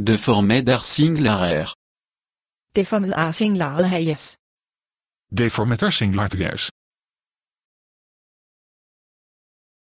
De formader singulair. De singulaires. Deformatar singulaires.